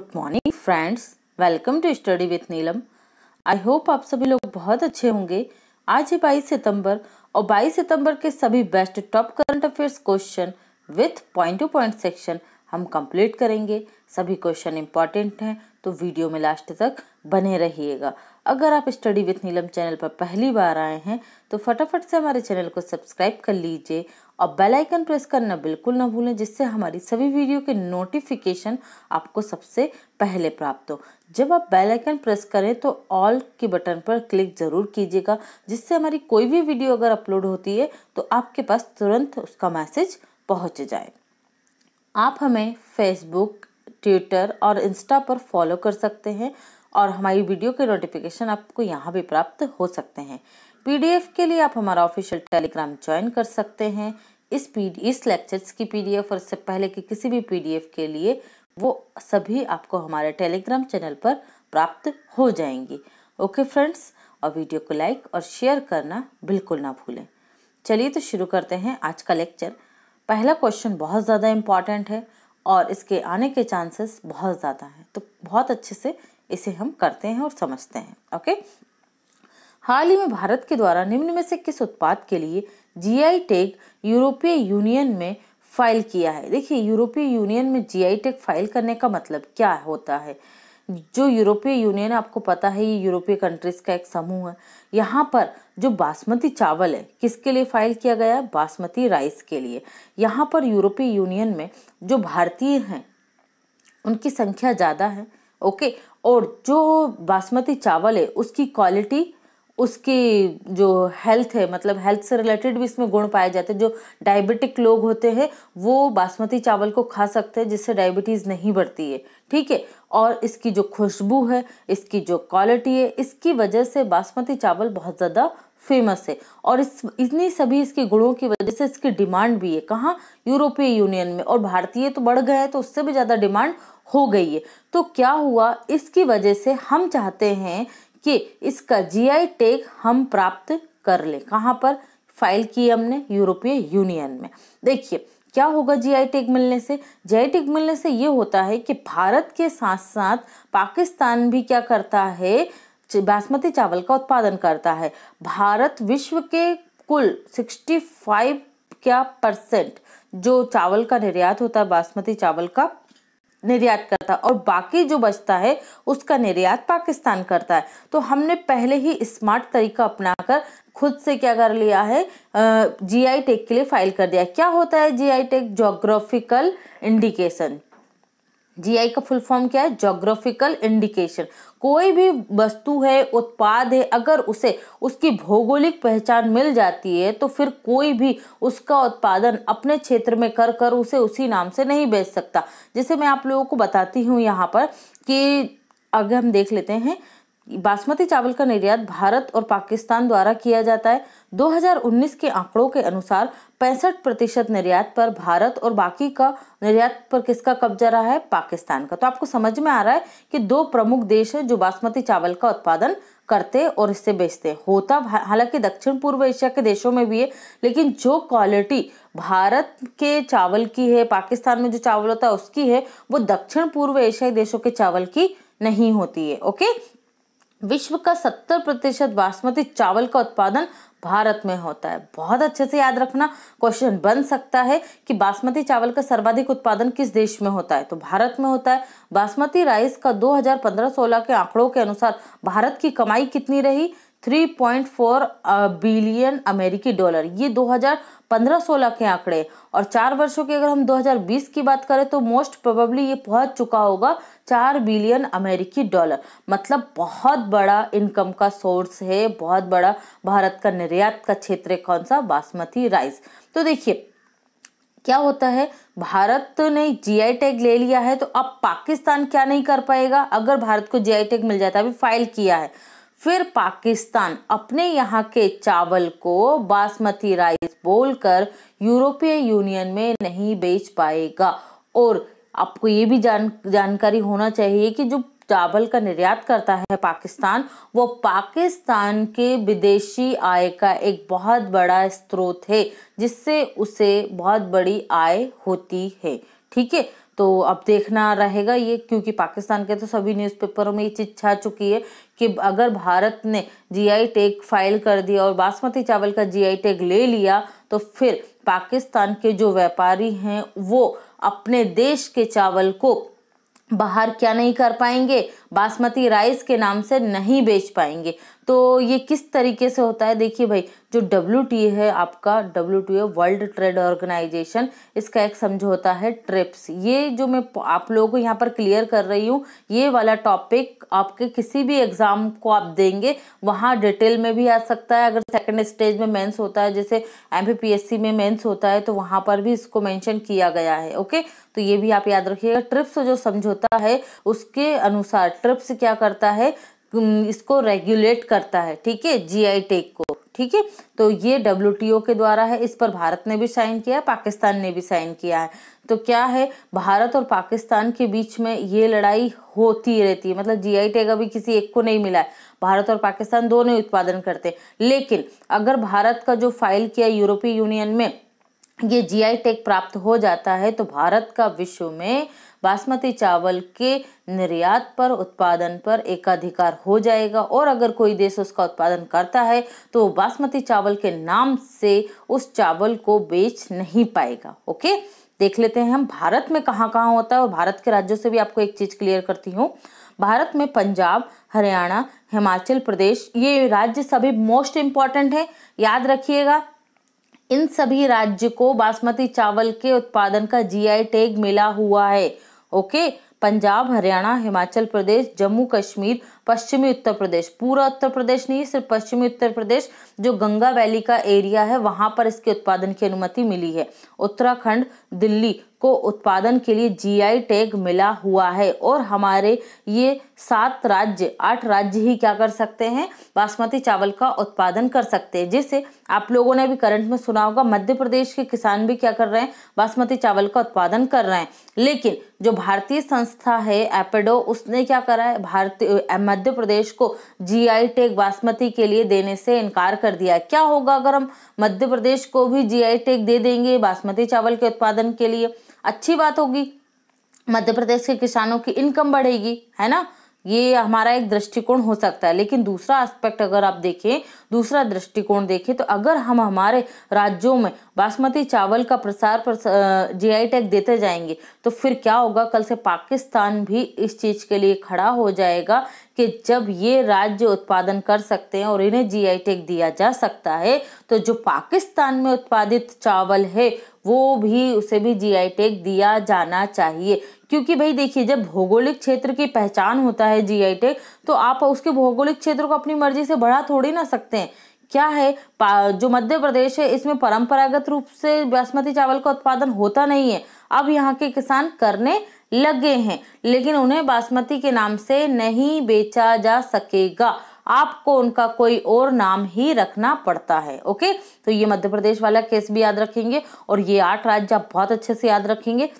good morning friends welcome to study with Neelam I hope आप सभी लोग बहुत अच्छे होंगे आज ही बाईस सितंबर और बाईस सितंबर के सभी best top current affairs question with point to point section हम कंप्लीट करेंगे सभी क्वेश्चन इंपॉर्टेंट हैं तो वीडियो में लास्ट तक बने रहिएगा अगर आप स्टडी विथ नीलम चैनल पर पहली बार आए हैं तो फटाफट से हमारे चैनल को सब्सक्राइब कर लीजिए और बेल आइकन प्रेस करना बिल्कुल ना भूलें जिससे हमारी सभी वीडियो के नोटिफिकेशन आपको सबसे पहले प्राप्त हो जब आप बेल आइकन प्रेस करें तो ऑल के बटन पर क्लिक ज़रूर कीजिएगा जिससे हमारी कोई भी वीडियो अगर अपलोड होती है तो आपके पास तुरंत उसका मैसेज पहुँच जाए आप हमें फेसबुक ट्विटर और इंस्टा पर फॉलो कर सकते हैं और हमारी वीडियो के नोटिफिकेशन आपको यहाँ भी प्राप्त हो सकते हैं पीडीएफ के लिए आप हमारा ऑफिशियल टेलीग्राम ज्वाइन कर सकते हैं इस पी इस लेक्चर्स की पीडीएफ और इससे पहले के किसी भी पीडीएफ के लिए वो सभी आपको हमारे टेलीग्राम चैनल पर प्राप्त हो जाएंगी ओके फ्रेंड्स और वीडियो को लाइक और शेयर करना बिल्कुल ना भूलें चलिए तो शुरू करते हैं आज का लेक्चर पहला क्वेश्चन बहुत ज़्यादा इम्पॉर्टेंट है और इसके आने के चांसेस बहुत ज़्यादा हैं तो बहुत अच्छे से इसे हम करते हैं और समझते हैं ओके हाल ही में भारत के द्वारा निम्न में से किस उत्पाद के लिए जीआई टेक यूरोपीय यूनियन में फाइल किया है देखिए यूरोपीय यूनियन में जीआई टेक फाइल करने का मतलब क्या होता है जो यूरोपीय यूनियन आपको पता है ये यूरोपीय कंट्रीज़ का एक समूह है यहाँ पर जो बासमती चावल है किसके लिए फाइल किया गया है बासमती राइस के लिए यहाँ पर यूरोपीय यूनियन में जो भारतीय हैं उनकी संख्या ज़्यादा है ओके और जो बासमती चावल है उसकी क्वालिटी उसकी जो हेल्थ है मतलब हेल्थ से रिलेटेड भी इसमें गुण पाए जाते हैं जो डायबिटिक लोग होते हैं वो बासमती चावल को खा सकते हैं जिससे डायबिटीज़ नहीं बढ़ती है ठीक है और इसकी जो खुशबू है इसकी जो क्वालिटी है इसकी वजह से बासमती चावल बहुत ज़्यादा फेमस है और इस इतनी सभी इसके गुणों की वजह से इसकी डिमांड भी है कहाँ यूरोपीय यूनियन में और भारतीय तो बढ़ गए हैं तो उससे भी ज़्यादा डिमांड हो गई है तो क्या हुआ इसकी वजह से हम चाहते हैं कि इसका जीआई टैग हम प्राप्त कर लें कहाँ पर फाइल की हमने यूरोपीय यूनियन में देखिए क्या होगा जीआई टैग मिलने से जीआई टैग मिलने से ये होता है कि भारत के साथ साथ पाकिस्तान भी क्या करता है बासमती चावल का उत्पादन करता है भारत विश्व के कुल 65 क्या परसेंट जो चावल का निर्यात होता है बासमती चावल का निर्यात करता है और बाकी जो बचता है उसका निर्यात पाकिस्तान करता है तो हमने पहले ही स्मार्ट तरीका अपनाकर खुद से क्या कर लिया है जीआई टेक के लिए फाइल कर दिया क्या होता है GI tag geographical indication GI का फुल फॉर्म क्या है जोग्राफिकल इंडिकेशन कोई भी वस्तु है उत्पाद है अगर उसे उसकी भौगोलिक पहचान मिल जाती है तो फिर कोई भी उसका उत्पादन अपने क्षेत्र में कर कर उसे उसी नाम से नहीं बेच सकता जैसे मैं आप लोगों को बताती हूँ यहाँ पर कि अगर हम देख लेते हैं बासमती चावल का निर्यात भारत और पाकिस्तान द्वारा किया जाता है 2019 के आंकड़ों के अनुसार पैंसठ प्रतिशत निर्यात पर भारत और बाकी का निर्यात पर किसका कब्जा रहा है पाकिस्तान का तो आपको समझ में आ रहा है कि दो प्रमुख देश है जो बासमती चावल का उत्पादन करते और इससे बेचते होता हालांकि दक्षिण पूर्व एशिया के देशों में भी है लेकिन जो क्वालिटी भारत के चावल की है पाकिस्तान में जो चावल होता है उसकी है वो दक्षिण पूर्व एशियाई देशों के चावल की नहीं होती है ओके विश्व का 70 प्रतिशत बासमती चावल का उत्पादन भारत में होता है बहुत अच्छे से याद रखना क्वेश्चन बन सकता है कि बासमती चावल का सर्वाधिक उत्पादन किस देश में होता है तो भारत में होता है बासमती राइस का 2015-16 के आंकड़ों के अनुसार भारत की कमाई कितनी रही 3.4 बिलियन अमेरिकी डॉलर ये 2015-16 के आंकड़े और चार वर्षों के अगर हम 2020 की बात करें तो मोस्ट प्रोबेबली ये पहुंच चुका होगा चार बिलियन अमेरिकी डॉलर मतलब बहुत बड़ा इनकम का सोर्स है बहुत बड़ा भारत का निर्यात का क्षेत्र कौन सा बासमती राइस तो देखिए क्या होता है भारत ने जीआई टैग ले लिया है तो अब पाकिस्तान क्या नहीं कर पाएगा अगर भारत को जीआई टैग मिल जाता है अभी फाइल किया है फिर पाकिस्तान अपने यहाँ के चावल को बासमती राइस बोलकर यूरोपीय यूनियन में नहीं बेच पाएगा और आपको ये भी जान जानकारी होना चाहिए कि जो चावल का निर्यात करता है पाकिस्तान वो पाकिस्तान के विदेशी आय का एक बहुत बड़ा स्रोत है जिससे उसे बहुत बड़ी आय होती है ठीक है तो अब देखना रहेगा ये क्योंकि पाकिस्तान के तो सभी न्यूज़पेपरों में ये चीज छा चुकी है कि अगर भारत ने जीआई टैग फाइल कर दिया और बासमती चावल का जीआई टैग ले लिया तो फिर पाकिस्तान के जो व्यापारी हैं वो अपने देश के चावल को बाहर क्या नहीं कर पाएंगे बासमती राइस के नाम से नहीं बेच पाएंगे तो ये किस तरीके से होता है देखिए भाई जो डब्ल्यू है आपका डब्ल्यू वर्ल्ड ट्रेड ऑर्गेनाइजेशन इसका एक समझौता है ट्रिप्स ये जो मैं आप लोगों को यहाँ पर क्लियर कर रही हूँ ये वाला टॉपिक आपके किसी भी एग्ज़ाम को आप देंगे वहाँ डिटेल में भी आ सकता है अगर सेकेंड स्टेज में मेंस होता है जैसे एम में मेन्स होता है तो वहाँ पर भी इसको मैंशन किया गया है ओके तो ये भी आप याद रखिएगा ट्रिप्स जो समझौता है उसके अनुसार ट्रिप्स क्या करता है इसको रेगुलेट करता है ठीक है जीआई टेक को ठीक है तो ये डब्ल्यू के द्वारा है इस पर भारत ने भी साइन किया है पाकिस्तान ने भी साइन किया है तो क्या है भारत और पाकिस्तान के बीच में ये लड़ाई होती रहती है मतलब जी आई टेक अभी किसी एक को नहीं मिला है भारत और पाकिस्तान दोनों उत्पादन करते हैं लेकिन अगर भारत का जो फाइल किया यूरोपीय यूनियन में ये आई टेक प्राप्त हो जाता है तो भारत का विश्व में बासमती चावल के निर्यात पर उत्पादन पर एकाधिकार हो जाएगा और अगर कोई देश उसका उत्पादन करता है तो बासमती चावल के नाम से उस चावल को बेच नहीं पाएगा ओके देख लेते हैं हम भारत में कहाँ कहाँ होता है और भारत के राज्यों से भी आपको एक चीज़ क्लियर करती हूँ भारत में पंजाब हरियाणा हिमाचल प्रदेश ये राज्य सभी मोस्ट इम्पॉर्टेंट हैं याद रखिएगा इन सभी राज्य को बासमती चावल के उत्पादन का जीआई टैग मिला हुआ है ओके पंजाब हरियाणा हिमाचल प्रदेश जम्मू कश्मीर पश्चिमी उत्तर प्रदेश पूरा उत्तर प्रदेश नहीं सिर्फ पश्चिमी उत्तर प्रदेश जो गंगा वैली का एरिया है वहां पर इसके उत्पादन की अनुमति मिली है उत्तराखंड दिल्ली को उत्पादन के लिए जीआई टैग मिला हुआ है और हमारे ये सात राज्य आठ राज्य ही क्या कर सकते हैं बासमती चावल का उत्पादन कर सकते हैं जिसे आप लोगों ने भी करंट में सुना होगा मध्य प्रदेश के किसान भी क्या कर रहे हैं बासमती चावल का उत्पादन कर रहे हैं लेकिन जो भारतीय संस्था है एपेडो उसने क्या करा है भारतीय मध्य प्रदेश को जीआई टैग बासमती के लिए देने से इनकार कर दिया है क्या होगा अगर हम मध्य प्रदेश को भी जीआई टैग दे देंगे बासमती चावल के उत्पादन के लिए अच्छी बात होगी मध्य प्रदेश के किसानों की इनकम बढ़ेगी है ना ये हमारा एक दृष्टिकोण हो सकता है लेकिन दूसरा एस्पेक्ट अगर आप देखें दूसरा दृष्टिकोण देखें तो अगर हम हमारे राज्यों में बासमती चावल का प्रसार पर जीआई टैग देते जाएंगे तो फिर क्या होगा कल से पाकिस्तान भी इस चीज़ के लिए खड़ा हो जाएगा कि जब ये राज्य उत्पादन कर सकते हैं और इन्हें जीआई टैग दिया जा सकता है तो जो पाकिस्तान में उत्पादित चावल है वो भी उसे भी जीआई टैग दिया जाना चाहिए क्योंकि भाई देखिए जब भौगोलिक क्षेत्र की पहचान होता है जीआई टैग तो आप उसके भौगोलिक क्षेत्र को अपनी मर्जी से बढ़ा थोड़ी ना सकते हैं क्या है जो मध्य प्रदेश है इसमें परंपरागत रूप से बासमती चावल का उत्पादन होता नहीं है अब यहाँ के किसान करने लगे हैं लेकिन उन्हें बासमती के नाम से नहीं बेचा जा सकेगा आपको उनका कोई और नाम ही रखना पड़ता है ओके तो ये मध्य प्रदेश वाला केस भी याद रखेंगे और ये आठ राज्य आप बहुत अच्छे से याद रखेंगे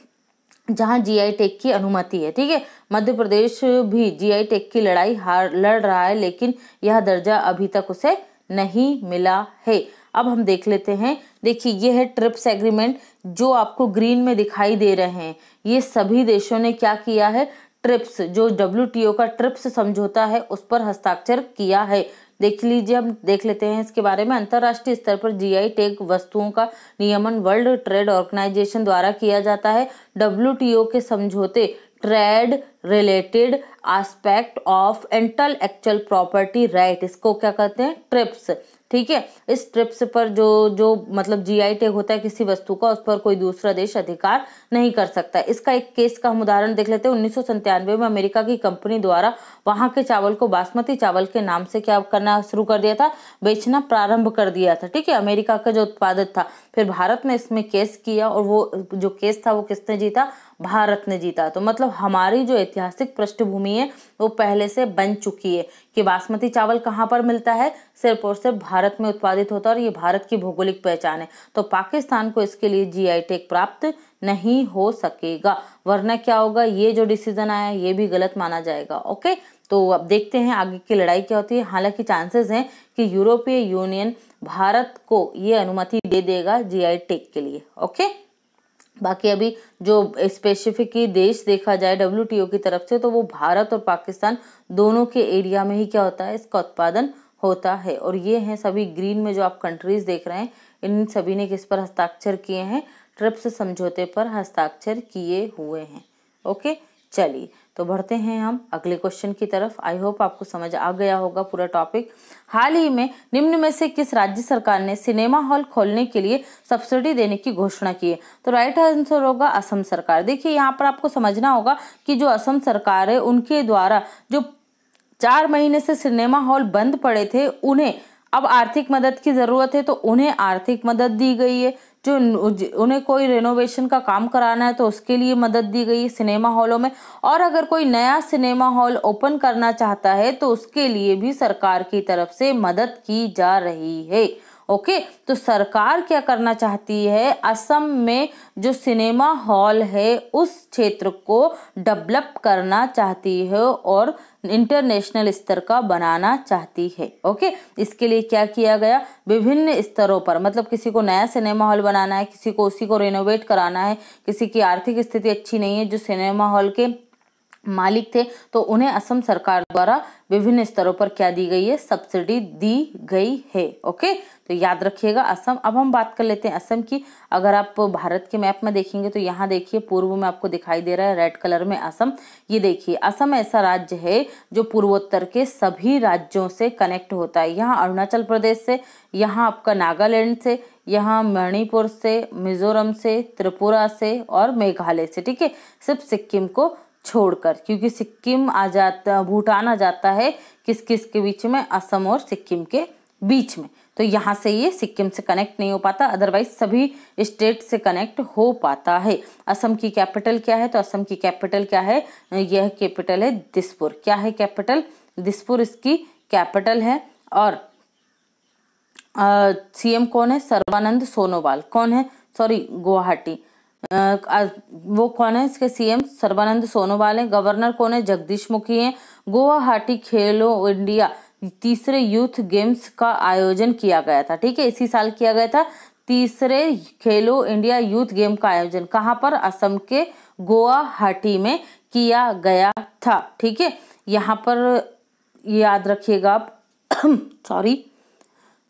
जहां जीआई टेक की अनुमति है ठीक है मध्य प्रदेश भी जीआई टेक की लड़ाई हार लड़ रहा है लेकिन यह दर्जा अभी तक उसे नहीं मिला है अब हम देख लेते हैं देखिए ये है ट्रिप्स एग्रीमेंट जो आपको ग्रीन में दिखाई दे रहे हैं ये सभी देशों ने क्या किया है ट्रिप्स जो डब्ल्यू का ट्रिप्स समझौता है उस पर हस्ताक्षर किया है देख लीजिए हम देख लेते हैं इसके बारे में अंतर्राष्ट्रीय स्तर पर जीआई टेक वस्तुओं का नियमन वर्ल्ड ट्रेड ऑर्गेनाइजेशन द्वारा किया जाता है डब्ल्यू के समझौते ट्रेड रिलेटेड एस्पेक्ट ऑफ एक्चुअल प्रॉपर्टी राइट इसको क्या कहते हैं ट्रिप्स ठीक है इस ट्रिप्स पर जो जो मतलब जीआई टैग होता है किसी वस्तु का उस पर कोई दूसरा देश अधिकार नहीं कर सकता इसका एक केस का हम उदाहरण देख लेते हैं उन्नीस में अमेरिका की कंपनी द्वारा वहां के चावल को बासमती चावल के नाम से क्या करना शुरू कर दिया था बेचना प्रारंभ कर दिया था ठीक है अमेरिका का जो उत्पादक था फिर भारत ने इसमें केस किया और वो जो केस था वो किसने जीता भारत ने जीता तो मतलब हमारी जो ऐतिहासिक पृष्ठभूमि है वो पहले से बन चुकी है कि बासमती चावल कहाँ पर मिलता है सिर्फ और सिर्फ भारत में उत्पादित होता है और ये भारत की भौगोलिक पहचान है तो पाकिस्तान को इसके लिए आई टेक प्राप्त नहीं हो सकेगा वरना क्या होगा ये जो डिसीजन आया ये भी गलत माना जाएगा ओके तो अब देखते हैं आगे की लड़ाई क्या होती है हालांकि चांसेस हैं कि यूरोपीय यूनियन भारत को ये अनुमति दे देगा आई टेक के लिए ओके बाकी अभी जो स्पेसिफिक देश देखा जाए डब्ल्यू की तरफ से तो वो भारत और पाकिस्तान दोनों के एरिया में ही क्या होता है इसका उत्पादन होता है और ये हैं सभी ग्रीन में जो आप कंट्रीज देख रहे हैं इन सभी ने किस पर हस्ताक्षर किए हैं ट्रिप्स समझौते पर हस्ताक्षर किए हुए हैं ओके चलिए तो बढ़ते हैं हम अगले क्वेश्चन की तरफ आई होप आपको समझ आ गया होगा पूरा टॉपिक हाल ही में निम्न में से किस राज्य सरकार ने सिनेमा हॉल खोलने के लिए सब्सिडी देने की घोषणा की है तो राइट आंसर होगा असम सरकार देखिए यहाँ पर आपको समझना होगा कि जो असम सरकार है उनके द्वारा जो चार महीने से सिनेमा हॉल बंद पड़े थे उन्हें अब आर्थिक मदद की ज़रूरत है तो उन्हें आर्थिक मदद दी गई है जो उन्हें कोई रेनोवेशन का काम कराना है तो उसके लिए मदद दी गई सिनेमा हॉलों में और अगर कोई नया सिनेमा हॉल ओपन करना चाहता है तो उसके लिए भी सरकार की तरफ से मदद की जा रही है ओके तो सरकार क्या करना चाहती है असम में जो सिनेमा हॉल है उस क्षेत्र को डेवलप करना चाहती है और इंटरनेशनल स्तर का बनाना चाहती है ओके इसके लिए क्या किया गया विभिन्न स्तरों पर मतलब किसी को नया सिनेमा हॉल बनाना है किसी को उसी को रेनोवेट कराना है किसी की आर्थिक स्थिति अच्छी नहीं है जो सिनेमा हॉल के मालिक थे तो उन्हें असम सरकार द्वारा विभिन्न स्तरों पर क्या दी गई है सब्सिडी दी गई है ओके तो याद रखिएगा असम अब हम बात कर लेते हैं असम की अगर आप भारत के मैप में देखेंगे तो यहाँ देखिए पूर्व में आपको दिखाई दे रहा है रेड कलर में असम ये देखिए असम ऐसा राज्य है जो पूर्वोत्तर के सभी राज्यों से कनेक्ट होता है यहाँ अरुणाचल प्रदेश से यहाँ आपका नागालैंड से यहाँ मणिपुर से मिजोरम से त्रिपुरा से और मेघालय से ठीक है सिर्फ सिक्किम को छोड़कर क्योंकि सिक्किम आ जाता भूटान आ जाता है किस किस के बीच में असम और सिक्किम के बीच में तो यहाँ से ये सिक्किम से कनेक्ट नहीं हो पाता अदरवाइज सभी स्टेट से कनेक्ट हो पाता है असम की कैपिटल क्या है तो असम की कैपिटल क्या है यह कैपिटल है दिसपुर क्या है कैपिटल दिसपुर इसकी कैपिटल है और सीएम कौन है सर्वानंद सोनोवाल कौन है सॉरी गुवाहाटी वो कौन है इसके सीएम सर्बानंद सोनोवाल हैं गवर्नर कौन है जगदीश मुखी हैं गुवाहाटी खेलो इंडिया तीसरे यूथ गेम्स का आयोजन किया गया था ठीक है इसी साल किया गया था तीसरे खेलो इंडिया यूथ गेम का आयोजन कहाँ पर असम के गुवाहाटी में किया गया था ठीक है यहाँ पर याद रखिएगा आप सॉरी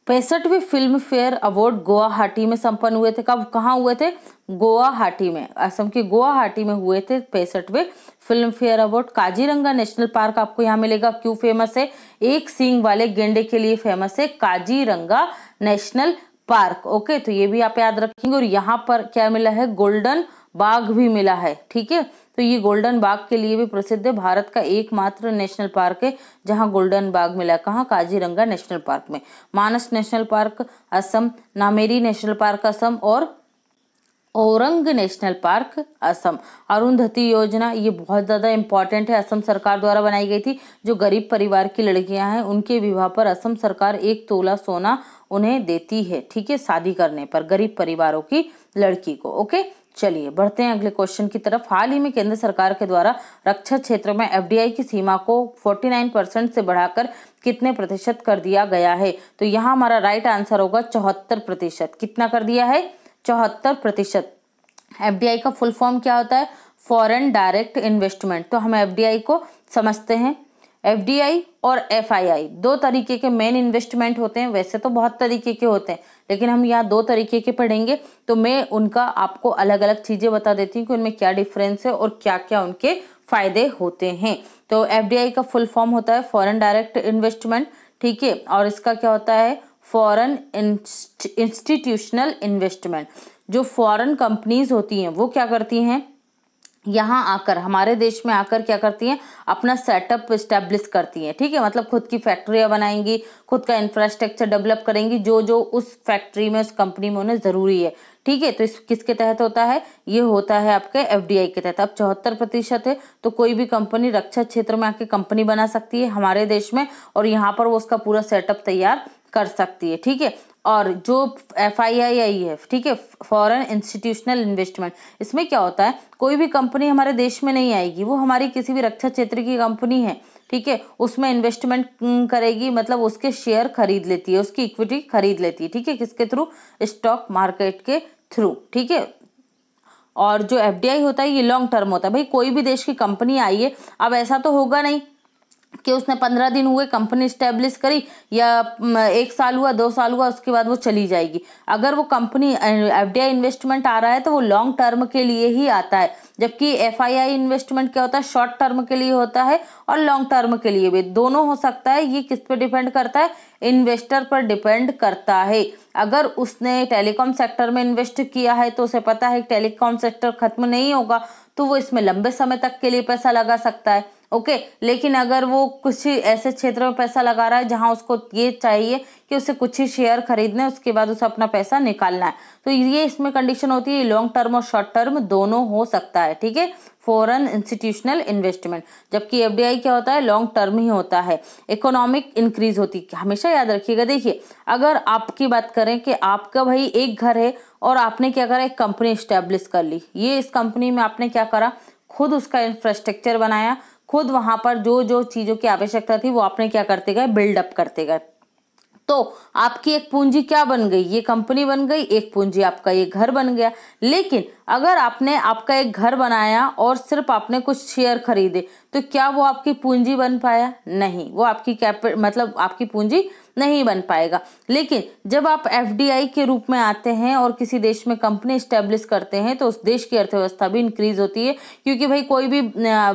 पैंसठवें फिल्म फेयर अवार्ड गुवाहाटी में संपन्न हुए थे कब कहाँ हुए थे गुवाहाटी में असम के गुवाहाटी में हुए थे पैंसठवें filmfare award Kaziranga national park आपको यहाँ मिलेगा क्यों फेमस है एक सींग वाले गेंडे के लिए फेमस है काजीरंगा नेशनल पार्क ओके तो ये भी आप याद रखेंगे और यहाँ पर क्या मिला है गोल्डन बाघ भी मिला है ठीक है तो ये गोल्डन बाघ के लिए भी प्रसिद्ध है भारत का एकमात्र नेशनल पार्क है जहाँ गोल्डन बाघ मिला कहाँ काजीरंगा नेशनल पार्क में Manas national park Assam Nameri national park Assam और औरंग नेशनल पार्क असम अरुंधति योजना ये बहुत ज़्यादा इम्पॉर्टेंट है असम सरकार द्वारा बनाई गई थी जो गरीब परिवार की लड़कियां हैं उनके विवाह पर असम सरकार एक तोला सोना उन्हें देती है ठीक है शादी करने पर गरीब परिवारों की लड़की को ओके चलिए बढ़ते हैं अगले क्वेश्चन की तरफ हाल ही में केंद्र सरकार के द्वारा रक्षा क्षेत्र में एफडीआई की सीमा को 49 परसेंट से बढ़ाकर कितने प्रतिशत कर दिया गया है तो यहाँ हमारा राइट आंसर होगा चौहत्तर प्रतिशत कितना कर दिया है चौहत्तर प्रतिशत एफ का फुल फॉर्म क्या होता है फॉरेन डायरेक्ट इन्वेस्टमेंट तो हम एफ को समझते हैं एफ और एफ दो तरीके के मेन इन्वेस्टमेंट होते हैं वैसे तो बहुत तरीके के होते हैं लेकिन हम यहाँ दो तरीके के पढ़ेंगे तो मैं उनका आपको अलग अलग चीज़ें बता देती हूँ कि उनमें क्या डिफरेंस है और क्या क्या उनके फ़ायदे होते हैं तो एफ का फुल फॉर्म होता है फॉरन डायरेक्ट इन्वेस्टमेंट ठीक है और इसका क्या होता है फॉरेन इंस्टीट्यूशनल इन्वेस्टमेंट जो फॉरेन कंपनीज होती हैं वो क्या करती हैं यहाँ आकर हमारे देश में आकर क्या करती हैं अपना सेटअप इस्टेब्लिश करती हैं ठीक है मतलब खुद की फैक्ट्रियाँ बनाएंगी खुद का इंफ्रास्ट्रक्चर डेवलप करेंगी जो जो उस फैक्ट्री में उस कंपनी में उन्हें ज़रूरी है ठीक है तो इस किसके तहत होता है ये होता है आपके एफ के तहत अब चौहत्तर प्रतिशत है तो कोई भी कंपनी रक्षा क्षेत्र में आके कंपनी बना सकती है हमारे देश में और यहाँ पर वो उसका पूरा सेटअप तैयार कर सकती है ठीक है और जो एफ आई आई आई है ठीक है फॉरेन इंस्टीट्यूशनल इन्वेस्टमेंट इसमें क्या होता है कोई भी कंपनी हमारे देश में नहीं आएगी वो हमारी किसी भी रक्षा क्षेत्र की कंपनी है ठीक है उसमें इन्वेस्टमेंट करेगी मतलब उसके शेयर खरीद लेती है उसकी इक्विटी खरीद लेती है ठीक है किसके थ्रू स्टॉक मार्केट के थ्रू ठीक है और जो एफ होता है ये लॉन्ग टर्म होता है भाई कोई भी देश की कंपनी आई है अब ऐसा तो होगा नहीं कि उसने पंद्रह दिन हुए कंपनी इस्टेब्लिश करी या एक साल हुआ दो साल हुआ उसके बाद वो चली जाएगी अगर वो कंपनी एफ इन्वेस्टमेंट आ रहा है तो वो लॉन्ग टर्म के लिए ही आता है जबकि एफ इन्वेस्टमेंट क्या होता है शॉर्ट टर्म के लिए होता है और लॉन्ग टर्म के लिए भी दोनों हो सकता है ये किस पर डिपेंड करता है इन्वेस्टर पर डिपेंड करता है अगर उसने टेलीकॉम सेक्टर में इन्वेस्ट किया है तो उसे पता है टेलीकॉम सेक्टर खत्म नहीं होगा तो वो इसमें लंबे समय तक के लिए पैसा लगा सकता है ओके लेकिन अगर वो कुछ ऐसे क्षेत्र में पैसा लगा रहा है जहां उसको ये चाहिए कि उसे कुछ ही शेयर खरीदने उसके बाद उसे अपना पैसा निकालना है तो ये इसमें कंडीशन होती है लॉन्ग टर्म और शॉर्ट टर्म दोनों हो सकता है ठीक है फॉरन इंस्टीट्यूशनल इन्वेस्टमेंट जबकि एफ क्या होता है लॉन्ग टर्म ही होता है इकोनॉमिक इंक्रीज होती है हमेशा याद रखिएगा देखिए अगर आपकी बात करें कि आपका भाई एक घर है और आपने क्या करा एक कंपनी इस्टेब्लिश कर ली ये इस कंपनी में आपने क्या करा खुद उसका इंफ्रास्ट्रक्चर बनाया खुद वहां पर जो जो चीज़ों की आवश्यकता थी वो आपने क्या करते गए बिल्डअप करते गए तो आपकी एक पूंजी क्या बन गई ये कंपनी बन गई एक पूंजी आपका ये घर बन गया लेकिन अगर आपने आपका एक घर बनाया और सिर्फ आपने कुछ शेयर खरीदे तो क्या वो आपकी पूंजी बन पाया नहीं वो आपकी कैपिट मतलब आपकी पूंजी नहीं बन पाएगा लेकिन जब आप एफ के रूप में आते हैं और किसी देश में कंपनी इस्टेब्लिश करते हैं तो उस देश की अर्थव्यवस्था भी इंक्रीज होती है क्योंकि भाई कोई भी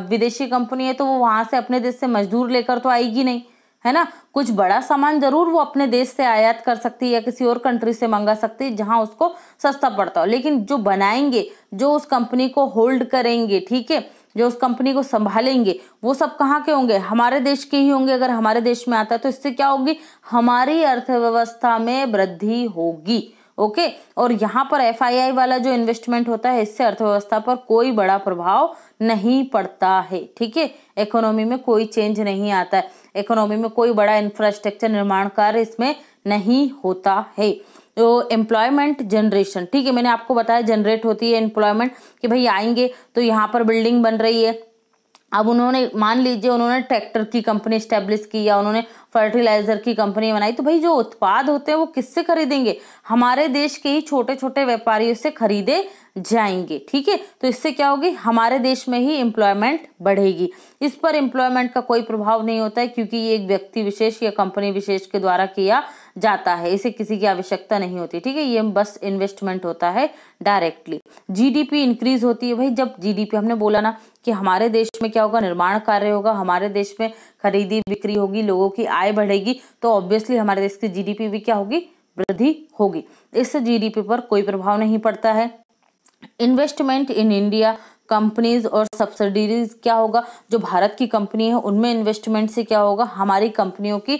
विदेशी कंपनी है तो वो वहाँ से अपने देश से मजदूर लेकर तो आएगी नहीं है ना कुछ बड़ा सामान जरूर वो अपने देश से आयात कर सकती है या किसी और कंट्री से मंगा सकती है जहाँ उसको सस्ता पड़ता हो लेकिन जो बनाएंगे जो उस कंपनी को होल्ड करेंगे ठीक है जो उस कंपनी को संभालेंगे वो सब कहाँ के होंगे हमारे देश के ही होंगे अगर हमारे देश में आता है तो इससे क्या होगी हमारी अर्थव्यवस्था में वृद्धि होगी ओके और यहाँ पर एफ वाला जो इन्वेस्टमेंट होता है इससे अर्थव्यवस्था पर कोई बड़ा प्रभाव नहीं पड़ता है ठीक है इकोनॉमी में कोई चेंज नहीं आता है इकोनॉमी में कोई बड़ा इंफ्रास्ट्रक्चर निर्माण कार्य इसमें नहीं होता है जो एम्प्लॉयमेंट जनरेशन ठीक है मैंने आपको बताया जनरेट होती है एम्प्लॉयमेंट कि भाई आएंगे तो यहाँ पर बिल्डिंग बन रही है अब उन्होंने मान लीजिए उन्होंने ट्रैक्टर की कंपनी स्टेब्लिश की या उन्होंने फर्टिलाइज़र की कंपनी बनाई तो भाई जो उत्पाद होते हैं वो किससे खरीदेंगे हमारे देश के ही छोटे छोटे व्यापारियों से खरीदे जाएंगे ठीक है तो इससे क्या होगी हमारे देश में ही एम्प्लॉयमेंट बढ़ेगी इस पर एम्प्लॉयमेंट का कोई प्रभाव नहीं होता है क्योंकि ये एक व्यक्ति विशेष या कंपनी विशेष के द्वारा किया जाता है इसे किसी की आवश्यकता नहीं होती ठीक है ये बस इन्वेस्टमेंट होता है डायरेक्टली जीडीपी इंक्रीज होती है भाई जब जीडीपी हमने बोला ना कि हमारे देश में क्या होगा निर्माण कार्य होगा हमारे देश में खरीदी बिक्री होगी लोगों की आय बढ़ेगी तो ऑब्वियसली हमारे देश की जीडीपी भी क्या होगी वृद्धि होगी इससे जीडीपी पर कोई प्रभाव नहीं पड़ता है इन्वेस्टमेंट इन इंडिया कंपनीज और सब्सिडीज क्या होगा जो भारत की कंपनी है उनमें इन्वेस्टमेंट से क्या होगा हमारी कंपनियों की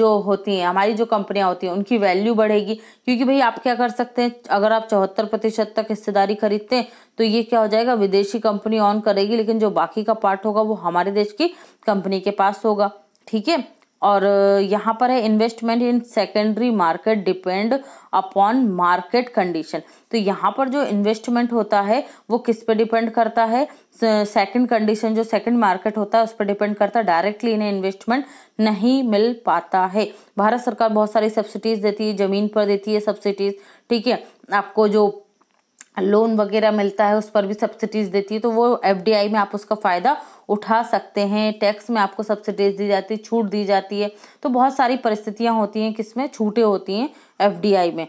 जो होती हैं हमारी जो कंपनियां होती हैं उनकी वैल्यू बढ़ेगी क्योंकि भाई आप क्या कर सकते हैं अगर आप चौहत्तर प्रतिशत तक हिस्सेदारी खरीदते हैं तो ये क्या हो जाएगा विदेशी कंपनी ऑन करेगी लेकिन जो बाकी का पार्ट होगा वो हमारे देश की कंपनी के पास होगा ठीक है और यहाँ पर है investment in secondary market depend upon market condition तो यहाँ पर जो इन्वेस्टमेंट होता है वो किस पे डिपेंड करता है सेकेंड कंडीशन जो सेकेंड मार्केट होता है उस पर डिपेंड करता है डायरेक्टली इन्हें इन्वेस्टमेंट नहीं मिल पाता है भारत सरकार बहुत सारी सब्सिडीज़ देती है ज़मीन पर देती है सब्सिडीज़ ठीक है आपको जो लोन वगैरह मिलता है उस पर भी सब्सिडीज़ देती है तो वो एफ में आप उसका फ़ायदा उठा सकते हैं टैक्स में आपको सब्सिडीज दी जाती है छूट दी जाती है तो बहुत सारी परिस्थितियाँ होती हैं किसमें छूटें होती हैं एफ में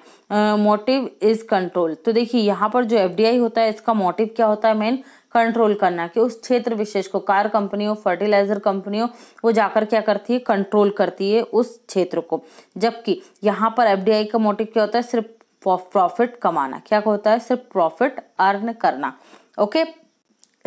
मोटिव इज़ कंट्रोल तो देखिए यहाँ पर जो एफ होता है इसका मोटिव क्या होता है मेन कंट्रोल करना कि उस क्षेत्र विशेष को कार कंपनियों फर्टिलाइज़र कंपनियों वो जाकर क्या करती है कंट्रोल करती है उस क्षेत्र को जबकि यहाँ पर एफ का मोटिव क्या होता है सिर्फ प्रॉफिट कमाना क्या होता है सिर्फ प्रॉफिट अर्न करना ओके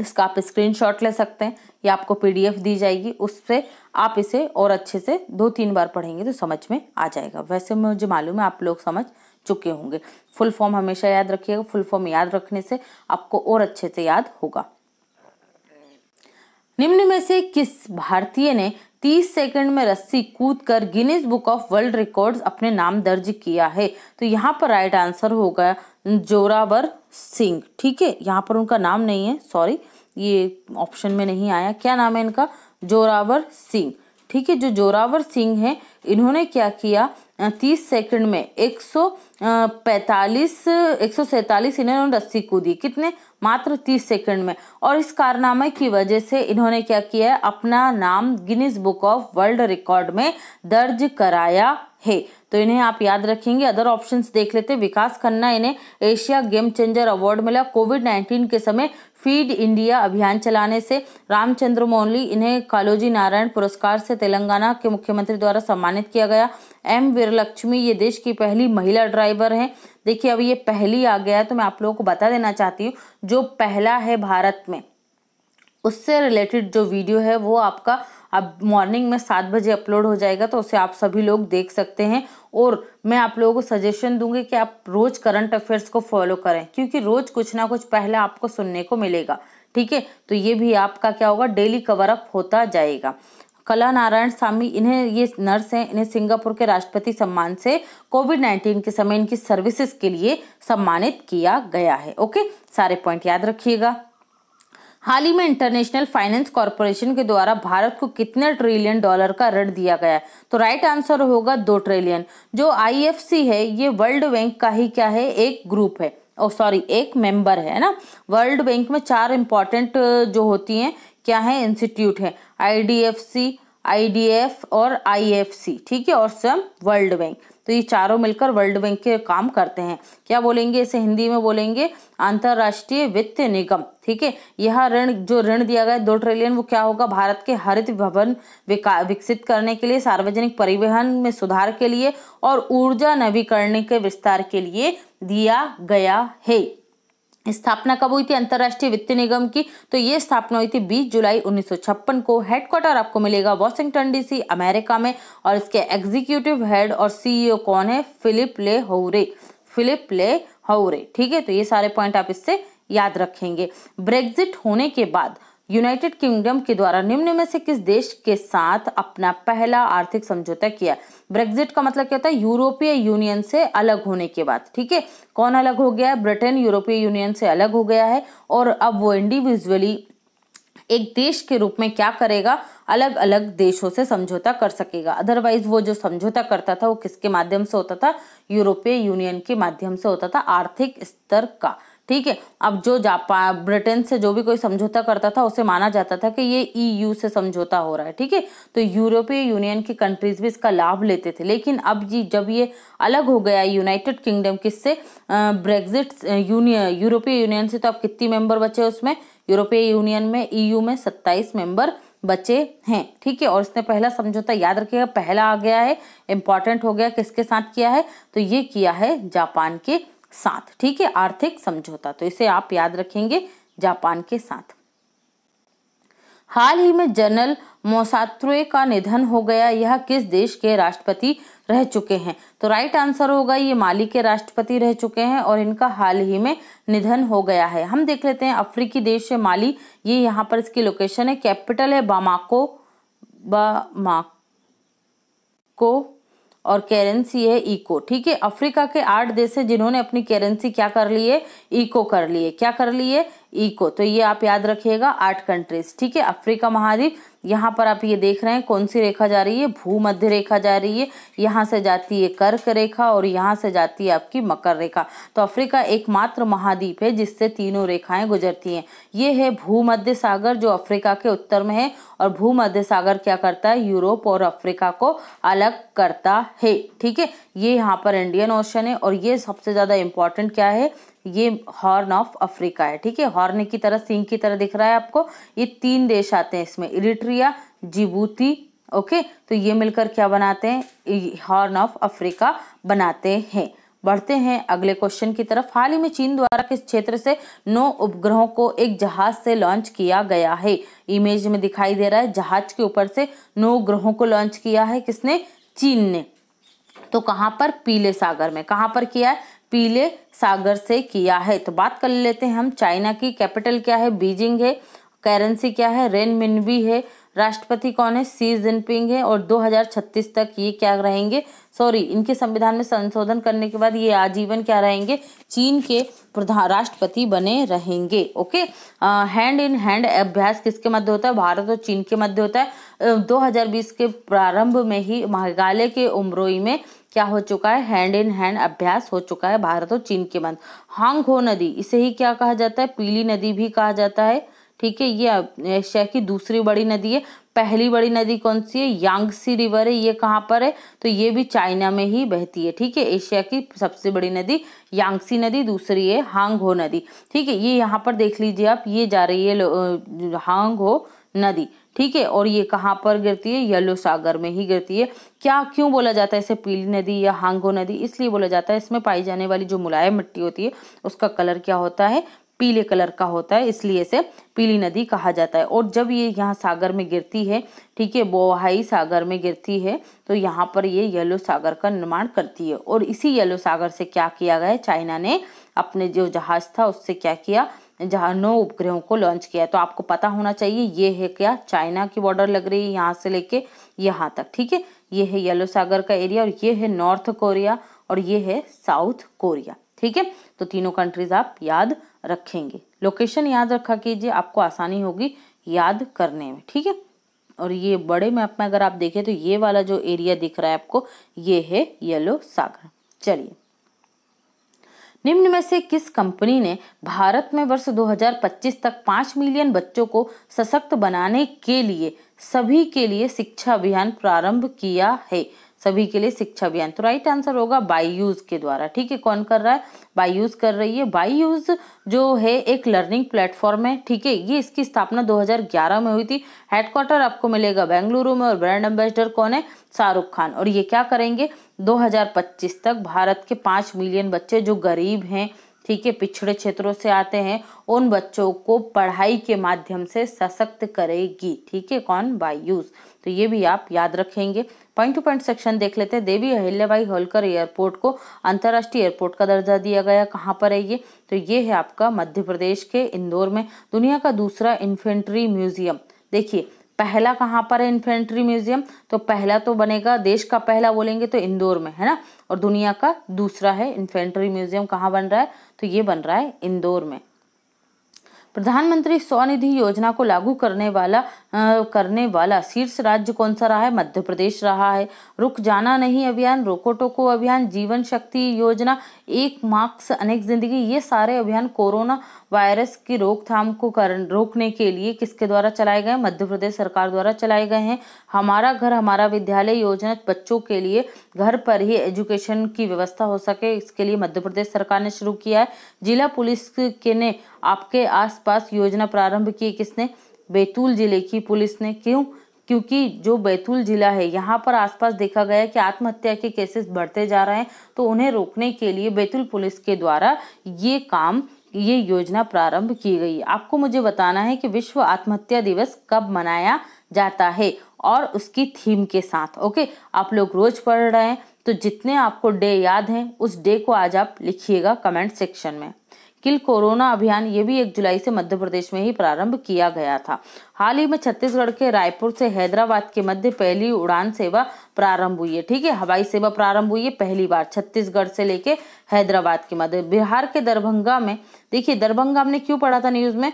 इसका आप स्क्रीन ले सकते हैं या आपको पीडीएफ दी जाएगी उससे आप इसे और अच्छे से दो तीन बार पढ़ेंगे तो समझ में आ जाएगा वैसे मुझे मालूम है आप लोग समझ चुके होंगे फुल फॉर्म हमेशा याद रखिएगा फुल फॉर्म याद रखने से आपको और अच्छे से याद होगा निम्न में से किस भारतीय ने 30 सेकंड में रस्सी कूद कर Guinness book of world records अपने नाम दर्ज किया है तो यहाँ पर राइट आंसर होगा जोरावर सिंह ठीक है यहाँ पर उनका नाम नहीं है सॉरी ये ऑप्शन में नहीं आया क्या नाम है इनका जोरावर सिंह ठीक है जो जोरावर सिंह हैं इन्होंने क्या किया तीस सेकंड में एक सौ पैंतालीस एक सौ सैंतालीस इन्होंने रस्सी कूदी कितने मात्र तीस सेकंड में और इस कारनामे की वजह से इन्होंने क्या किया अपना नाम Guinness book of world record में दर्ज कराया है तो इन्हें आप याद रखेंगे अदर ऑप्शंस देख लेते हैं विकास खन्ना इन्हें एशिया गेम चेंजर अवार्ड मिला कोविड 19 के समय फीड इंडिया अभियान चलाने से रामचंद्र मौली इन्हें कालोजी नारायण पुरस्कार से तेलंगाना के मुख्यमंत्री द्वारा सम्मानित किया गया एम वीरलक्ष्मी ये देश की पहली महिला ड्राइवर हैं देखिए अब ये पहली आ गया तो मैं आप लोगों को बता देना चाहती हूँ जो पहला है भारत में उससे रिलेटेड जो वीडियो है वो आपका अब मॉर्निंग में सात बजे अपलोड हो जाएगा तो उसे आप सभी लोग देख सकते हैं और मैं आप लोगों को सजेशन दूंगी कि आप रोज़ करंट अफेयर्स को फॉलो करें क्योंकि रोज़ कुछ ना कुछ पहले आपको सुनने को मिलेगा ठीक है तो ये भी आपका क्या होगा डेली कवर अप होता जाएगा कला नारायण स्वामी इन्हें ये नर्स हैं इन्हें सिंगापुर के राष्ट्रपति सम्मान से कोविड नाइन्टीन के समय इनकी सर्विसेज के लिए सम्मानित किया गया है ओके सारे पॉइंट याद रखिएगा हाल ही में इंटरनेशनल फाइनेंस कॉरपोरेशन के द्वारा भारत को कितने ट्रिलियन डॉलर का ऋण दिया गया है तो राइट आंसर होगा दो ट्रिलियन जो आईएफसी है ये वर्ल्ड बैंक का ही क्या है एक ग्रुप है और oh, सॉरी एक मेंबर है ना वर्ल्ड बैंक में चार इंपॉर्टेंट uh, जो होती हैं क्या है इंस्टीट्यूट है आई डी और आई ठीक है और स्वयं वर्ल्ड बैंक तो ये चारों मिलकर वर्ल्ड बैंक के काम करते हैं क्या बोलेंगे इसे हिंदी में बोलेंगे अंतर्राष्ट्रीय वित्त निगम ठीक है यह ऋण जो ऋण दिया गया दो ट्रिलियन वो क्या होगा भारत के हरित भवन विकसित करने के लिए सार्वजनिक परिवहन में सुधार के लिए और ऊर्जा नवीकरण के विस्तार के लिए दिया गया है स्थापना कब हुई थी अंतर्राष्ट्रीय वित्त निगम की तो ये स्थापना हुई थी 20 जुलाई 1956 को हेडक्वार्टर आपको मिलेगा वॉशिंगटन डीसी अमेरिका में और इसके एग्जीक्यूटिव हेड और सीईओ e कौन है फिलिप ले होरे फिलिप ले होरे ठीक है तो ये सारे पॉइंट आप इससे याद रखेंगे ब्रेग्जिट होने के बाद यूनाइटेड किंगडम के द्वारा निम्न में से किस देश के साथ अपना पहला आर्थिक समझौता किया ब्रेग्जिट का मतलब क्या होता है यूरोपीय यूनियन से अलग होने के बाद ठीक है कौन अलग हो गया है ब्रिटेन यूरोपीय यूनियन से अलग हो गया है और अब वो इंडिविजुअली एक देश के रूप में क्या करेगा अलग अलग देशों से समझौता कर सकेगा अदरवाइज वो जो समझौता करता था वो किसके माध्यम से होता था यूरोपीय यूनियन के माध्यम से होता था आर्थिक स्तर का ठीक है अब जो जापान ब्रिटेन से जो भी कोई समझौता करता था उसे माना जाता था कि ये ईयू e से समझौता हो रहा है ठीक है तो यूरोपीय यूनियन की कंट्रीज भी इसका लाभ लेते थे लेकिन अब ये जब ये अलग हो गया यूनाइटेड किंगडम किससे ब्रेग्जिट यूनियन यूरोपीय यूनियन से तो अब कितनी मेंबर बचे उसमें यूरोपीय यूनियन में ईयू e में सत्ताईस मेंबर बचे हैं ठीक है और इसने पहला समझौता याद रखिएगा पहला आ गया है इम्पॉर्टेंट हो गया किसके साथ किया है तो ये किया है जापान के साथ ठीक है आर्थिक समझौता तो इसे आप याद रखेंगे जापान के साथ हाल ही में जनरल मोसात्रुए का निधन हो गया यह किस देश के राष्ट्रपति रह चुके हैं तो राइट आंसर होगा ये माली के राष्ट्रपति रह चुके हैं और इनका हाल ही में निधन हो गया है हम देख लेते हैं अफ्रीकी देश है माली ये यहाँ पर इसकी लोकेशन है कैपिटल है बामाको बामाको और करेंसी है इको ठीक है अफ्रीका के आठ देश है जिन्होंने अपनी करेंसी क्या कर ली है इको कर ली है क्या कर ली है इको तो ये आप याद रखिएगा आठ कंट्रीज ठीक है अफ्रीका महाद्वीप यहाँ पर आप ये देख रहे हैं कौन सी रेखा जा रही है भूमध्य रेखा जा रही है यहाँ से जाती है कर्क रेखा और यहाँ से जाती है आपकी मकर रेखा तो अफ्रीका एकमात्र महाद्वीप है जिससे तीनों रेखाएं गुजरती हैं ये है भूमध्य सागर जो अफ्रीका के उत्तर में है और भूमध्य सागर क्या करता है यूरोप और अफ्रीका को अलग करता है ठीक है ये यहाँ पर इंडियन ओशन है और ये सबसे ज़्यादा इम्पॉर्टेंट क्या है ये हॉर्न ऑफ अफ्रीका है ठीक है हॉर्न की तरह सिंह की तरह दिख रहा है आपको ये तीन देश आते हैं इसमें इरिट्रिया जिबूती ओके तो ये मिलकर क्या बनाते हैं हॉर्न ऑफ अफ्रीका बनाते हैं बढ़ते हैं अगले क्वेश्चन की तरफ हाल ही में चीन द्वारा किस क्षेत्र से नौ उपग्रहों को एक जहाज से लॉन्च किया गया है इमेज में दिखाई दे रहा है जहाज के ऊपर से नौ ग्रहों को लॉन्च किया है किसने चीन ने तो कहाँ पर पीले सागर में कहाँ पर किया है पीले सागर से किया है तो बात कर लेते हैं हम चाइना की कैपिटल क्या है बीजिंग है करेंसी क्या है रेन मिनवी है राष्ट्रपति कौन है सी जिनपिंग है और 2036 तक ये क्या रहेंगे सॉरी इनके संविधान में संशोधन करने के बाद ये आजीवन क्या रहेंगे चीन के प्रधान राष्ट्रपति बने रहेंगे ओके आ, हैंड इन हैंड अभ्यास किसके मध्य होता है भारत और चीन के मध्य होता है 2020 के प्रारंभ में ही मेघालय के उमरोई में क्या हो चुका है हैंड इन हैंड अभ्यास हो चुका है भारत और चीन के मध्य हो नदी इसे ही क्या कहा जाता है पीली नदी भी कहा जाता है ठीक है ये एशिया की दूसरी बड़ी नदी है पहली बड़ी नदी कौन सी है यांगसी रिवर है ये कहाँ पर है तो ये भी चाइना में ही बहती है ठीक है एशिया की सबसे बड़ी नदी यांगसी नदी दूसरी है हो नदी ठीक है ये यहाँ पर देख लीजिए आप ये जा रही है हो नदी ठीक है और ये कहाँ पर गिरती है येलो सागर में ही गिरती है क्या क्यों बोला जाता है इसे पीली नदी या हांगो नदी इसलिए बोला जाता है इसमें पाई जाने वाली जो मुलायम मिट्टी होती है उसका कलर क्या होता है पीले कलर का होता है इसलिए इसे पीली नदी कहा जाता है और जब ये यहाँ सागर में गिरती है ठीक है बोहाई सागर में गिरती है तो यहाँ पर ये येलो सागर का निर्माण करती है और इसी येलो सागर से क्या किया गया चाइना ने अपने जो जहाज था उससे क्या किया जहाँ नौ उपग्रहों को लॉन्च किया है तो आपको पता होना चाहिए ये है क्या चाइना की बॉर्डर लग रही है यहाँ से लेके यहाँ तक ठीक है ये है येलो सागर का एरिया और ये है नॉर्थ कोरिया और ये है साउथ कोरिया ठीक है तो तीनों कंट्रीज आप याद रखेंगे लोकेशन याद रखा कीजिए आपको आसानी होगी याद करने में ठीक है और ये बड़े मैप में अगर आप देखें तो ये वाला जो एरिया दिख रहा है आपको ये है येलो सागर चलिए निम्न में से किस कंपनी ने भारत में वर्ष 2025 तक 5 मिलियन बच्चों को सशक्त बनाने के लिए सभी के लिए शिक्षा अभियान प्रारंभ किया है सभी के लिए शिक्षा अभियान तो राइट आंसर होगा बाई यूज के द्वारा ठीक है कौन कर रहा है बाई यूज कर रही है बाई यूज जो है एक लर्निंग प्लेटफॉर्म है ठीक है ये इसकी स्थापना 2011 में हुई थी हेडक्वार्टर आपको मिलेगा बेंगलुरु में और ब्रांड एम्बेसडर कौन है शाहरुख खान और ये क्या करेंगे 2025 तक भारत के पाँच मिलियन बच्चे जो गरीब हैं ठीक है पिछड़े क्षेत्रों से आते हैं उन बच्चों को पढ़ाई के माध्यम से सशक्त करेगी ठीक है कौन बाई यूज तो ये भी आप याद रखेंगे पॉइंट टू पॉइंट सेक्शन देख लेते हैं देवी अहिल्याबाई होलकर एयरपोर्ट को अंतर्राष्ट्रीय एयरपोर्ट का दर्जा दिया गया कहाँ पर है ये तो ये है आपका मध्य प्रदेश के इंदौर में दुनिया का दूसरा इन्फेंट्री म्यूजियम देखिए पहला कहाँ पर है इन्फेंट्री म्यूजियम तो पहला तो बनेगा देश का पहला बोलेंगे तो इंदौर में है ना और दुनिया का दूसरा है इन्फेंट्री म्यूजियम कहाँ बन रहा है तो ये बन रहा है इंदौर में प्रधानमंत्री स्वनिधि योजना को लागू करने वाला आ, करने वाला शीर्ष राज्य कौन सा रहा है मध्य प्रदेश रहा है रुक जाना नहीं अभियान रोको टोको अभियान जीवन शक्ति योजना एक मार्क्स अनेक जिंदगी ये सारे अभियान कोरोना वायरस की रोकथाम को कर रोकने के लिए किसके द्वारा चलाए गए मध्य प्रदेश सरकार द्वारा चलाए गए हैं हमारा घर हमारा विद्यालय योजना बच्चों के लिए घर पर ही एजुकेशन की व्यवस्था हो सके इसके लिए मध्य प्रदेश सरकार ने शुरू किया है जिला पुलिस के ने आपके आसपास योजना प्रारंभ की किसने बैतूल जिले की पुलिस ने क्यों क्योंकि जो बैतूल ज़िला है यहाँ पर आसपास देखा गया कि आत्महत्या के केसेस बढ़ते जा रहे हैं तो उन्हें रोकने के लिए बैतूल पुलिस के द्वारा ये काम ये योजना प्रारंभ की गई आपको मुझे बताना है कि विश्व आत्महत्या दिवस कब मनाया जाता है और उसकी थीम के साथ ओके आप लोग रोज पढ़ रहे हैं तो जितने आपको डे याद हैं उस डे को आज आप लिखिएगा कमेंट सेक्शन में किल कोरोना अभियान ये भी एक जुलाई से मध्य प्रदेश में ही प्रारंभ किया गया था हाल ही में छत्तीसगढ़ के रायपुर से हैदराबाद के मध्य पहली उड़ान सेवा प्रारंभ हुई है ठीक है हवाई सेवा प्रारंभ हुई है पहली बार छत्तीसगढ़ से लेके हैदराबाद के मध्य बिहार के दरभंगा में देखिए दरभंगा हमने क्यों पढ़ा था न्यूज़ में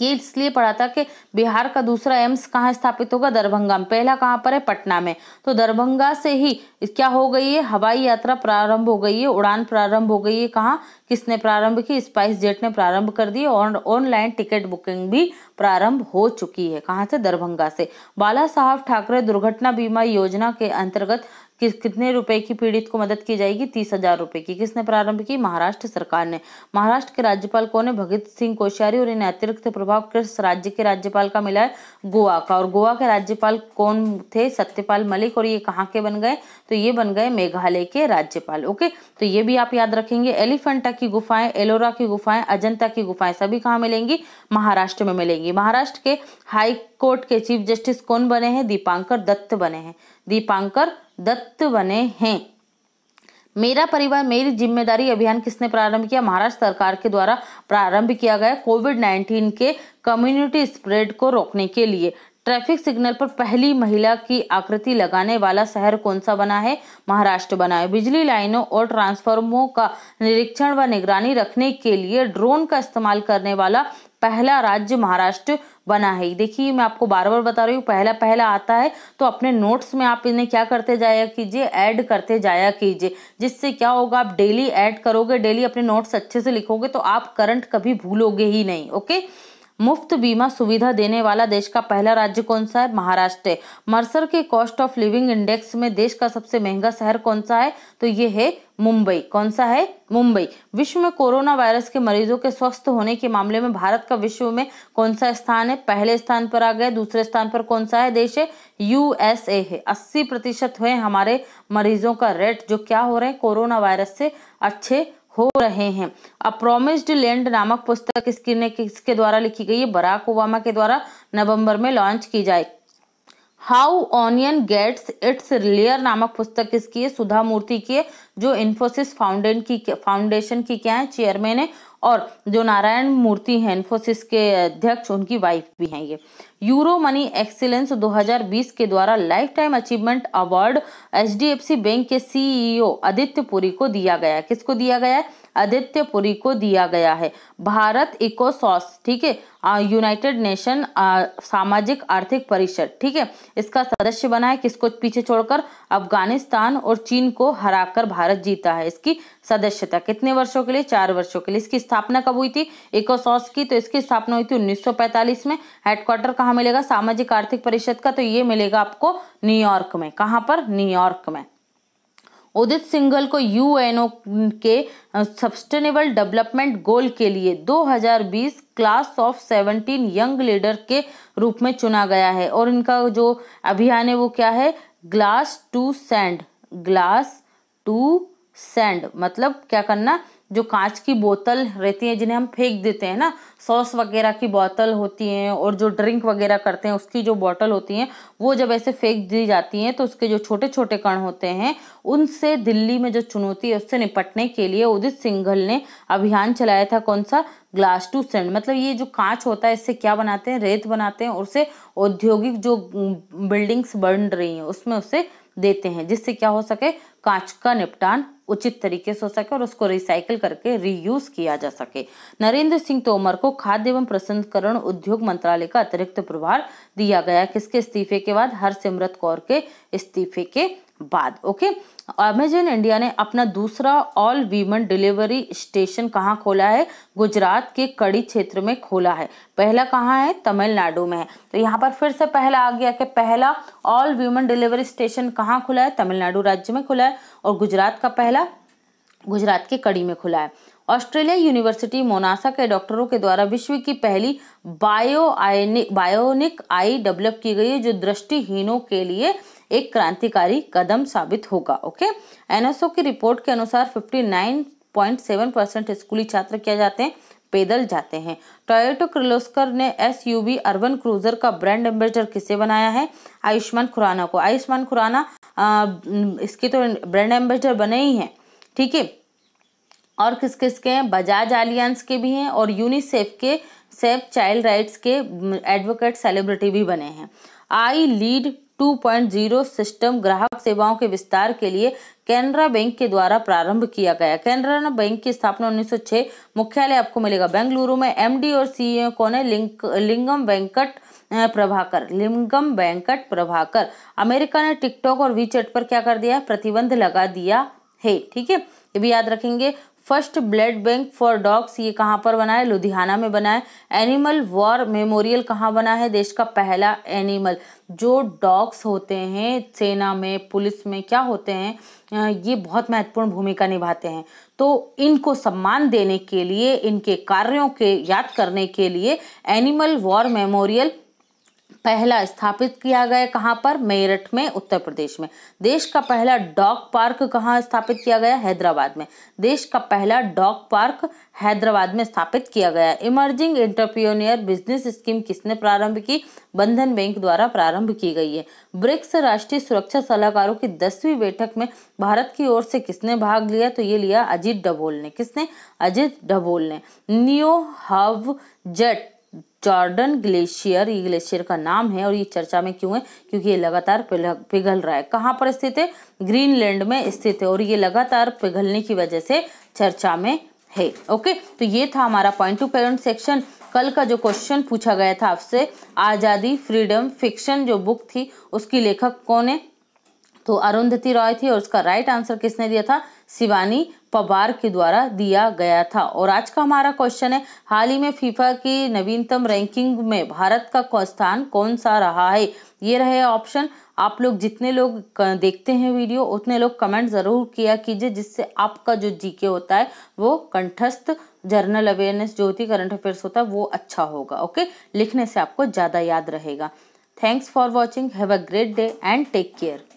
ये इसलिए पढ़ा था कि बिहार का दूसरा एम्स कहाँ स्थापित होगा दरभंगा में पहला कहाँ पर है पटना में तो दरभंगा से ही क्या हो गई है हवाई यात्रा प्रारंभ हो गई है उड़ान प्रारंभ हो गई है कहाँ किसने प्रारंभ की स्पाइस जेट ने प्रारंभ कर दी और ऑनलाइन टिकट बुकिंग भी प्रारंभ हो चुकी है कहाँ से दरभंगा से बाला साहब ठाकरे दुर्घटना बीमा योजना के अंतर्गत किस कितने रुपए की पीड़ित को मदद की जाएगी तीस हजार रुपए की किसने प्रारंभ की महाराष्ट्र सरकार ने महाराष्ट्र के राज्यपाल कौन है भगत सिंह कोश्यारी और इन्हें अतिरिक्त प्रभाव किस राज्य के राज्यपाल का मिला है गोवा का और गोवा के राज्यपाल कौन थे सत्यपाल मलिक और ये कहाँ के बन गए तो ये बन गए मेघालय के राज्यपाल ओके तो ये भी आप याद रखेंगे एलिफेंटा की गुफाएं एलोरा की गुफाएं अजंता की गुफाएं सभी कहाँ मिलेंगी महाराष्ट्र में मिलेंगी महाराष्ट्र के हाई कोर्ट के चीफ जस्टिस कौन बने हैं दीपांकर दत्त बने हैं दीपांकर दत्त बने हैं मेरा परिवार मेरी जिम्मेदारी अभियान किसने प्रारंभ किया महाराष्ट्र सरकार के द्वारा प्रारंभ किया गया कोविड नाइन्टीन के कम्युनिटी स्प्रेड को रोकने के लिए ट्रैफिक सिग्नल पर पहली महिला की आकृति लगाने वाला शहर कौन सा बना है महाराष्ट्र बना है बिजली लाइनों और ट्रांसफार्मों का निरीक्षण व निगरानी रखने के लिए ड्रोन का इस्तेमाल करने वाला पहला राज्य महाराष्ट्र बना है देखिए मैं आपको बार बार बता रही हूँ पहला पहला आता है तो अपने नोट्स में आप इन्हें क्या करते जाया कीजिए ऐड करते जाया कीजिए जिससे क्या होगा आप डेली ऐड करोगे डेली अपने नोट्स अच्छे से लिखोगे तो आप करंट कभी भूलोगे ही नहीं ओके मुफ्त बीमा सुविधा देने वाला देश का पहला राज्य कौन सा है महाराष्ट्र मर्सर के कॉस्ट ऑफ लिविंग इंडेक्स में देश का सबसे महंगा शहर कौन सा है तो ये है मुंबई कौन सा है मुंबई विश्व में कोरोना वायरस के मरीजों के स्वस्थ होने के मामले में भारत का विश्व में कौन सा स्थान है पहले स्थान पर आ गए दूसरे स्थान पर कौन सा है देश है यूएसए है अस्सी प्रतिशत हुए हमारे मरीजों का रेट जो क्या हो रहे हैं कोरोना वायरस से अच्छे हो रहे हैं अ प्रोमिस्ड लैंड नामक पुस्तक इसकी ने किसके द्वारा लिखी गई है बराक ओबामा के द्वारा नवंबर में लॉन्च की जाए how onion gets its layer नामक पुस्तक किसकी है सुधा मूर्ति की है जो इन्फोसिस फाउंडेशन की फाउंडेशन की क्या है चेयरमैन है और जो नारायण मूर्ति हैं इन्फोसिस के अध्यक्ष उनकी वाइफ भी हैं ये यूरो मनी एक्सीलेंस 2020 के द्वारा life time achievement award C bank के सीईओ आदित्य पुरी को दिया गया किसको दिया गया है आदित्यपुरी को दिया गया है भारत इकोसॉस ठीक है यूनाइटेड नेशन सामाजिक आर्थिक परिषद ठीक है इसका सदस्य बना है किसको पीछे छोड़कर अफगानिस्तान और चीन को हराकर भारत जीता है इसकी सदस्यता कितने वर्षों के लिए चार वर्षों के लिए इसकी स्थापना कब हुई थी इकोसॉस की तो इसकी स्थापना हुई थी उन्नीस में हेडक्वार्टर कहाँ मिलेगा सामाजिक आर्थिक परिषद का तो ये मिलेगा आपको न्यूयॉर्क में कहाँ पर न्यूयॉर्क में उदित सिंघल को यूएनओ के सस्टेनेबल डेवलपमेंट गोल के लिए 2020 क्लास ऑफ 17 यंग लीडर के रूप में चुना गया है और इनका जो अभियान है वो क्या है glass to sand glass to sand मतलब क्या करना जो कांच की बोतल रहती है जिन्हें हम फेंक देते हैं ना सॉस वगैरह की बोतल होती हैं और जो ड्रिंक वगैरह करते हैं उसकी जो बोतल होती हैं वो जब ऐसे फेंक दी जाती हैं तो उसके जो छोटे छोटे कण होते हैं उनसे दिल्ली में जो चुनौती है उससे निपटने के लिए उदित सिंघल ने अभियान चलाया था कौन सा ग्लास टू सेंड मतलब ये जो कांच होता है इससे क्या बनाते हैं रेत बनाते हैं और उसे औद्योगिक जो बिल्डिंग्स बन रही हैं उसमें उसे देते हैं जिससे क्या हो सके कांच का निपटान उचित तरीके से हो सके और उसको रिसाइकिल करके रीयूज किया जा सके नरेंद्र सिंह तोमर को खाद्य एवं प्रसंस्करण उद्योग मंत्रालय का अतिरिक्त प्रभार दिया गया किसके इस्तीफे के बाद हरसिमरत कौर के इस्तीफे के बाद ओके अमेजन इंडिया ने अपना दूसरा ऑल वीमन डिलीवरी स्टेशन कहाँ खोला है गुजरात के कड़ी क्षेत्र में खोला है पहला कहाँ है तमिलनाडु में है तो यहाँ पर फिर से पहला आ गया कि पहला ऑल वीमन डिलीवरी स्टेशन कहाँ खुला है तमिलनाडु राज्य में खुला है और गुजरात का पहला गुजरात के कड़ी में खुला है ऑस्ट्रेलिया यूनिवर्सिटी मोनासा के डॉक्टरों के द्वारा विश्व की पहली bio ionic bionic eye develop की गई है जो दृष्टिहीनों के लिए एक क्रांतिकारी कदम साबित होगा ओके एनएसओ की रिपोर्ट के अनुसार 59.7 परसेंट स्कूली छात्र क्या जाते हैं पैदल जाते हैं टोयोटो क्रिलोस्कर ने एस अर्बन क्रूजर का ब्रांड एम्बेसडर किसे बनाया है आयुष्मान खुराना को आयुष्मान खुराना आ, इसके तो ब्रांड एम्बेसडर बने ही हैं ठीक है और किस किस के हैं बजाज आलियंस के भी हैं और यूनिसेफ के सेफ चाइल्ड राइट्स के एडवोकेट सेलिब्रिटी भी बने हैं आई लीड 2.0 सिस्टम ग्राहक सेवाओं के विस्तार के लिए कैनरा बैंक के द्वारा प्रारंभ किया गया कैनरा बैंक की स्थापना 1906 मुख्यालय आपको मिलेगा बेंगलुरु में एमडी और सीईओ e कौन है लिंक, लिंगम वेंकट प्रभाकर लिंगम वेंकट प्रभाकर अमेरिका ने टिकटॉक और वीचैट पर क्या कर दिया प्रतिबंध लगा दिया है ठीक है ये भी याद रखेंगे first blood bank for dogs ये कहाँ पर बना है लुधियाना में बना है एनिमल वॉर मेमोरियल कहाँ बना है देश का पहला एनिमल जो डॉग्स होते हैं सेना में पुलिस में क्या होते हैं ये बहुत महत्वपूर्ण भूमिका निभाते हैं तो इनको सम्मान देने के लिए इनके कार्यों के याद करने के लिए एनिमल वॉर मेमोरियल पहला स्थापित किया गया कहाँ पर मेरठ में उत्तर प्रदेश में देश का पहला डॉग पार्क कहाँ स्थापित किया गया हैदराबाद में देश का पहला डॉग पार्क हैदराबाद में स्थापित किया गया इमर्जिंग एंटरप्रियोनियर बिजनेस स्कीम किसने प्रारंभ की बंधन बैंक द्वारा प्रारंभ की गई है ब्रिक्स राष्ट्रीय सुरक्षा सलाहकारों की दसवीं बैठक में भारत की ओर से किसने भाग लिया तो ये लिया अजीत डभोल ने किसने अजीत डभोल ने नियो हव जेट जॉर्डन ग्लेशियर ये ग्लेशियर का नाम है और ये चर्चा में क्यों है क्योंकि ये लगातार पिघल रहा है कहाँ पर स्थित है ग्रीनलैंड में स्थित है और ये लगातार पिघलने की वजह से चर्चा में है ओके तो ये था हमारा पॉइंट टू पॉइंट सेक्शन कल का जो क्वेश्चन पूछा गया था आपसे आज़ादी फ्रीडम फिक्शन जो बुक थी उसकी लेखक कौन है तो अरुंधति रॉय थी और उसका राइट आंसर किसने दिया था शिवानी पवार के द्वारा दिया गया था और आज का हमारा क्वेश्चन है हाल ही में फीफा की नवीनतम रैंकिंग में भारत का स्थान कौन सा रहा है ये रहे ऑप्शन आप लोग जितने लोग देखते हैं वीडियो उतने लोग कमेंट ज़रूर किया कीजिए जिससे आपका जो जीके होता है वो कंठस्थ जर्नल अवेयरनेस जो होती है करंट अफेयर्स होता है वो अच्छा होगा ओके लिखने से आपको ज़्यादा याद रहेगा thanks for watching have a great day and take care